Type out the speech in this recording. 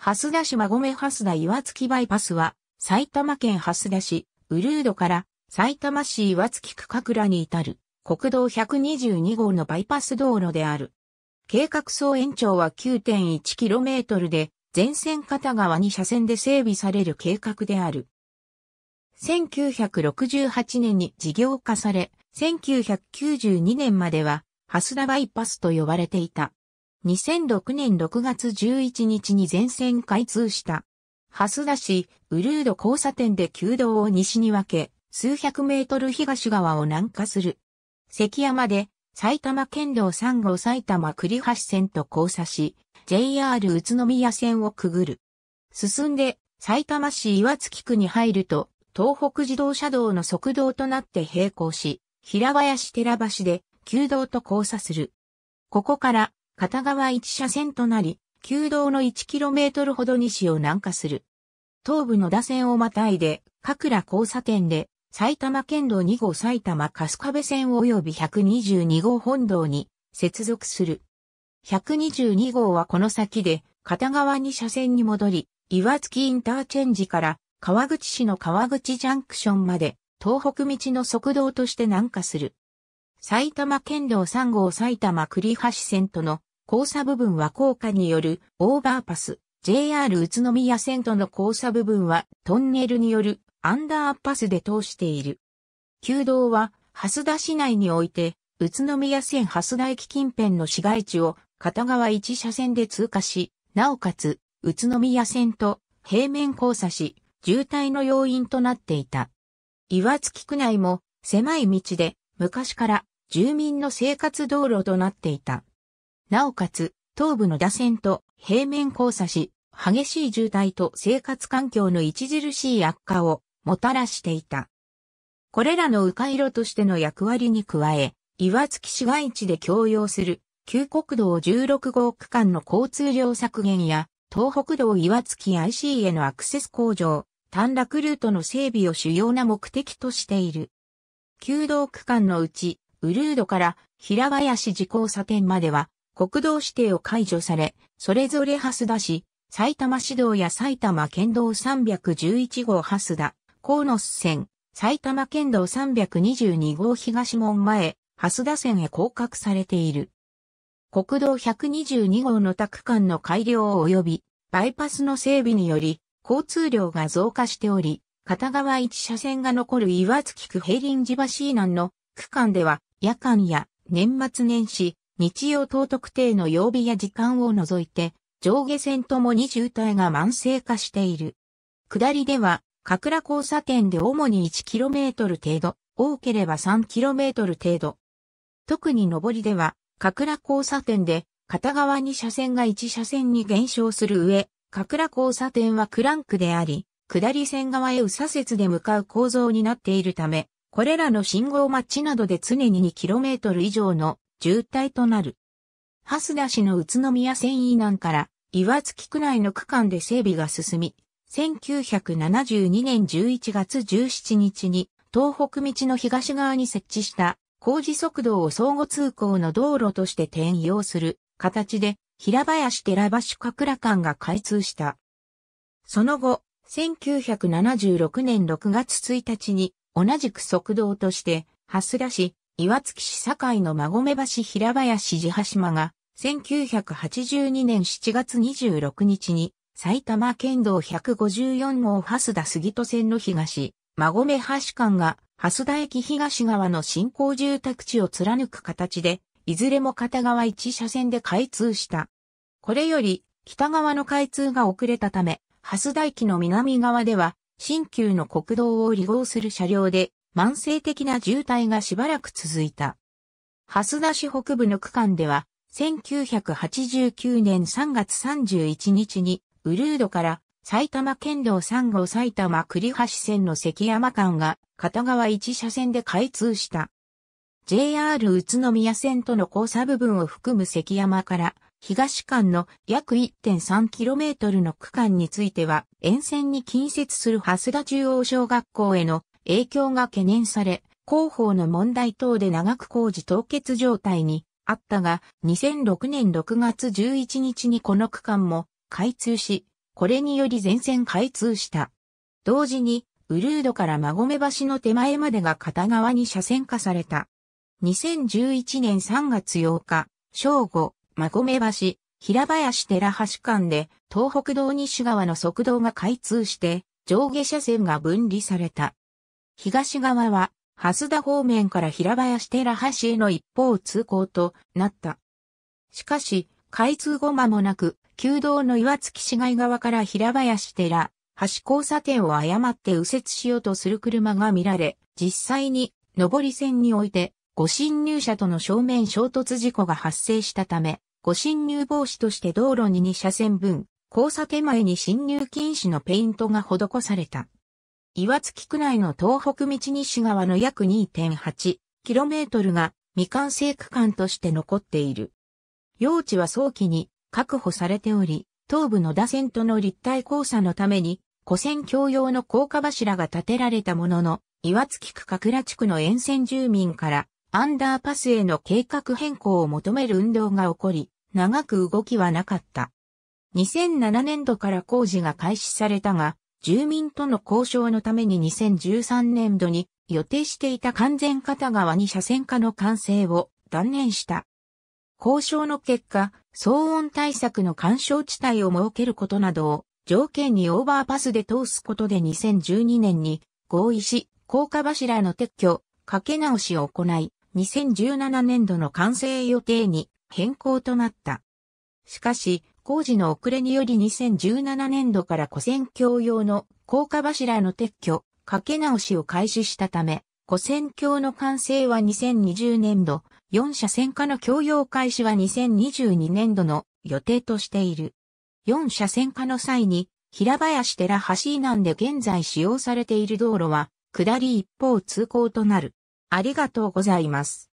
蓮田市馬込蓮田岩月バイパスは、埼玉県蓮田市、ウルードから、埼玉市岩月区角らに至る、国道122号のバイパス道路である。計画総延長は 9.1km で、全線片側に車線で整備される計画である。1968年に事業化され、1992年までは、蓮田バイパスと呼ばれていた。2006年6月11日に全線開通した。蓮田市、ウルード交差点で旧道を西に分け、数百メートル東側を南下する。関山で、埼玉県道3号埼玉栗橋線と交差し、JR 宇都宮線をくぐる。進んで、埼玉市岩槻区に入ると、東北自動車道の側道となって並行し、平林寺橋で、旧道と交差する。ここから、片側1車線となり、旧道の 1km ほど西を南下する。東部野田線をまたいで、各ら交差点で、埼玉県道2号埼玉春日部線及び122号本道に接続する。122号はこの先で、片側2車線に戻り、岩月インターチェンジから川口市の川口ジャンクションまで東北道の側道として南下する。埼玉県道3号埼玉栗橋線との交差部分は高架によるオーバーパス、JR 宇都宮線との交差部分はトンネルによるアンダーパスで通している。旧道は、蓮田市内において、宇都宮線蓮田駅近辺の市街地を片側1車線で通過し、なおかつ、宇都宮線と平面交差し、渋滞の要因となっていた。岩月区内も狭い道で昔から住民の生活道路となっていた。なおかつ、東部の打線と平面交差し、激しい渋滞と生活環境の著しい悪化をもたらしていた。これらの迂回路としての役割に加え、岩槻市街地で共用する旧国道16号区間の交通量削減や、東北道岩槻 IC へのアクセス向上、短絡ルートの整備を主要な目的としている。旧道区間のうち、ウルードから平林寺交差点までは、国道指定を解除され、それぞれ蓮田市、埼玉市道や埼玉県道311号蓮田、河野線、埼玉県道322号東門前、蓮田線へ降格されている。国道122号の宅間の改良及び、バイパスの整備により、交通量が増加しており、片側1車線が残る岩月区平林寺橋南の区間では、夜間や年末年始、日曜等特定の曜日や時間を除いて、上下線ともに渋滞が慢性化している。下りでは、か倉交差点で主に 1km 程度、多ければ 3km 程度。特に上りでは、か倉交差点で、片側2車線が1車線に減少する上、か倉交差点はクランクであり、下り線側へ右左折で向かう構造になっているため、これらの信号待ちなどで常に 2km 以上の重体となる。蓮田市の宇都宮線以南から岩月区内の区間で整備が進み、1972年11月17日に東北道の東側に設置した工事速道を相互通行の道路として転用する形で平林寺橋か間が開通した。その後、1976年6月1日に同じく速道として、蓮田市、岩槻市境の馬込橋平林寺橋間が、1982年7月26日に、埼玉県道154号蓮田杉戸線の東、馬込橋間が、蓮田駅東側の新興住宅地を貫く形で、いずれも片側1車線で開通した。これより、北側の開通が遅れたため、蓮田駅の南側では、新旧の国道を利用する車両で慢性的な渋滞がしばらく続いた。蓮田市北部の区間では、1989年3月31日に、ウルードから埼玉県道3号埼玉栗橋線の関山間が片側1車線で開通した。JR 宇都宮線との交差部分を含む関山から東間の約 1.3km の区間については沿線に近接する蓮田中央小学校への影響が懸念され、広報の問題等で長く工事凍結状態にあったが、2006年6月11日にこの区間も開通し、これにより全線開通した。同時に、ウルードから馬込橋の手前までが片側に車線化された。2011年3月8日、正午、馬込橋、平林寺橋間で東北道西側の側道が開通して上下車線が分離された。東側は、蓮田方面から平林寺橋への一方通行となった。しかし、開通後間もなく、旧道の岩槻市街側から平林寺、橋交差点を誤って右折しようとする車が見られ、実際に、上り線において、ご侵入者との正面衝突事故が発生したため、ご侵入防止として道路に2車線分、交差手前に侵入禁止のペイントが施された。岩槻区内の東北道西側の約 2.8km が未完成区間として残っている。用地は早期に確保されており、東部の打線との立体交差のために、古戦共用の高架柱が建てられたものの、岩槻区加倉地区の沿線住民から、アンダーパスへの計画変更を求める運動が起こり、長く動きはなかった。2007年度から工事が開始されたが、住民との交渉のために2013年度に予定していた完全片側に車線化の完成を断念した。交渉の結果、騒音対策の干渉地帯を設けることなどを条件にオーバーパスで通すことで2012年に合意し、高架柱の撤去、かけ直しを行い、2017年度の完成予定に変更となった。しかし、工事の遅れにより2017年度から古戦橋用の高架柱の撤去、掛け直しを開始したため、古戦橋の完成は2020年度、4車線化の共用開始は2022年度の予定としている。4車線化の際に、平林寺橋南で現在使用されている道路は、下り一方通行となる。ありがとうございます。